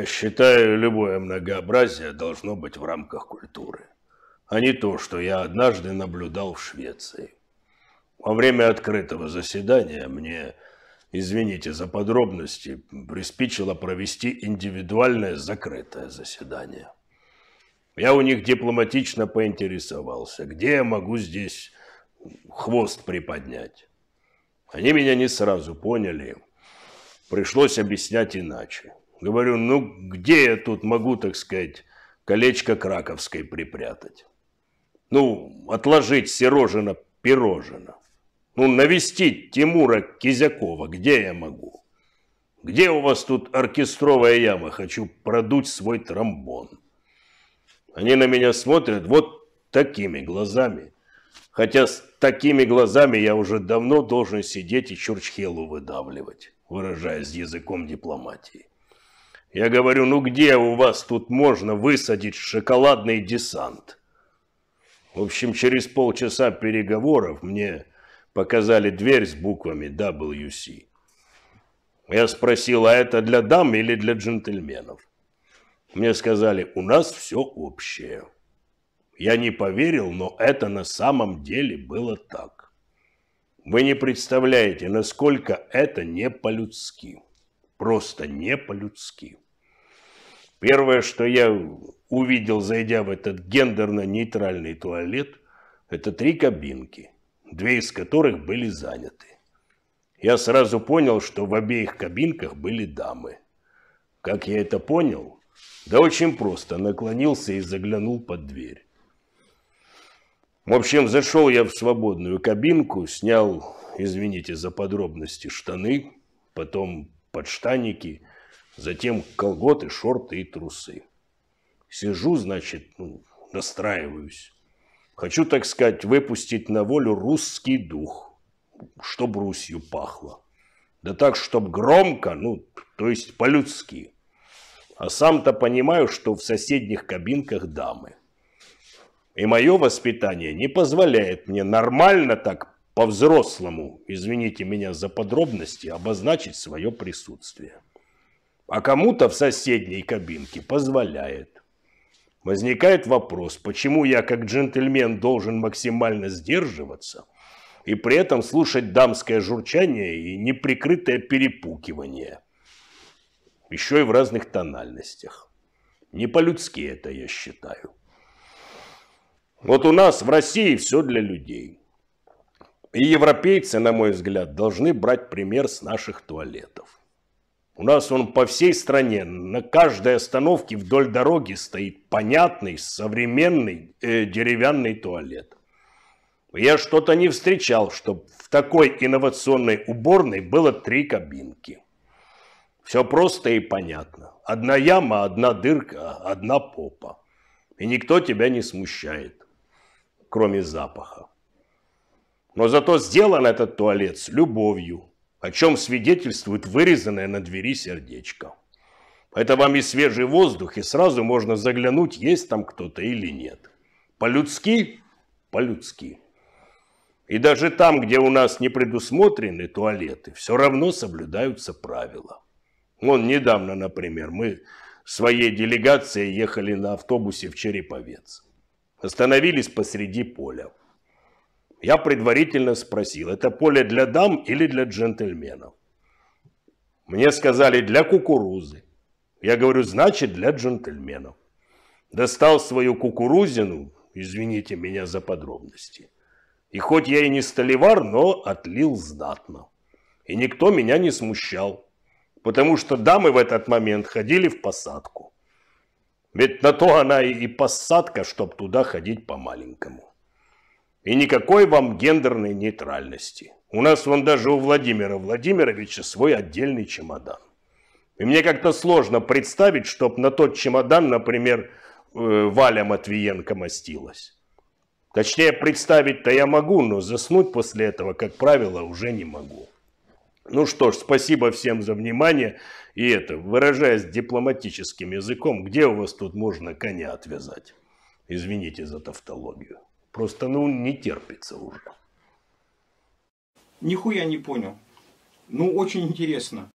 Я считаю, любое многообразие должно быть в рамках культуры, а не то, что я однажды наблюдал в Швеции. Во время открытого заседания мне, извините за подробности, приспичило провести индивидуальное закрытое заседание. Я у них дипломатично поинтересовался, где я могу здесь хвост приподнять. Они меня не сразу поняли, пришлось объяснять иначе. Говорю, ну где я тут могу, так сказать, колечко краковской припрятать? Ну, отложить Серожина пирожина. Ну, навестить Тимура Кизякова, где я могу? Где у вас тут оркестровая яма? Хочу продуть свой тромбон. Они на меня смотрят вот такими глазами. Хотя с такими глазами я уже давно должен сидеть и чурчхелу выдавливать, выражаясь языком дипломатии. Я говорю, ну где у вас тут можно высадить шоколадный десант? В общем, через полчаса переговоров мне показали дверь с буквами WC. Я спросил, а это для дам или для джентльменов? Мне сказали, у нас все общее. Я не поверил, но это на самом деле было так. Вы не представляете, насколько это не по-людски просто не по-людски. Первое, что я увидел, зайдя в этот гендерно-нейтральный туалет, это три кабинки, две из которых были заняты. Я сразу понял, что в обеих кабинках были дамы. Как я это понял? Да очень просто, наклонился и заглянул под дверь. В общем, зашел я в свободную кабинку, снял, извините за подробности, штаны, потом подштанники, затем колготы, шорты и трусы. Сижу, значит, ну, настраиваюсь. Хочу, так сказать, выпустить на волю русский дух, чтоб Русью пахло. Да так, чтоб громко, ну, то есть по-людски. А сам-то понимаю, что в соседних кабинках дамы. И мое воспитание не позволяет мне нормально так по-взрослому, извините меня за подробности, обозначить свое присутствие. А кому-то в соседней кабинке позволяет. Возникает вопрос, почему я как джентльмен должен максимально сдерживаться и при этом слушать дамское журчание и неприкрытое перепукивание. Еще и в разных тональностях. Не по-людски это я считаю. Вот у нас в России все для людей. И европейцы, на мой взгляд, должны брать пример с наших туалетов. У нас он по всей стране, на каждой остановке вдоль дороги стоит понятный, современный э, деревянный туалет. Я что-то не встречал, чтобы в такой инновационной уборной было три кабинки. Все просто и понятно. Одна яма, одна дырка, одна попа. И никто тебя не смущает, кроме запаха. Но зато сделан этот туалет с любовью, о чем свидетельствует вырезанное на двери сердечко. Это вам и свежий воздух, и сразу можно заглянуть, есть там кто-то или нет. По-людски? По-людски. И даже там, где у нас не предусмотрены туалеты, все равно соблюдаются правила. Вон недавно, например, мы своей делегацией ехали на автобусе в Череповец. Остановились посреди поля. Я предварительно спросил, это поле для дам или для джентльменов? Мне сказали, для кукурузы. Я говорю, значит, для джентльменов. Достал свою кукурузину, извините меня за подробности. И хоть я и не столевар, но отлил знатно. И никто меня не смущал, потому что дамы в этот момент ходили в посадку. Ведь на то она и посадка, чтобы туда ходить по-маленькому. И никакой вам гендерной нейтральности. У нас вон даже у Владимира Владимировича свой отдельный чемодан. И мне как-то сложно представить, чтоб на тот чемодан, например, э, Валя Матвиенко мастилась. Точнее, представить-то я могу, но заснуть после этого, как правило, уже не могу. Ну что ж, спасибо всем за внимание. И это, выражаясь дипломатическим языком, где у вас тут можно коня отвязать? Извините за тавтологию. Просто, ну, не терпится уже. Нихуя не понял. Ну, очень интересно.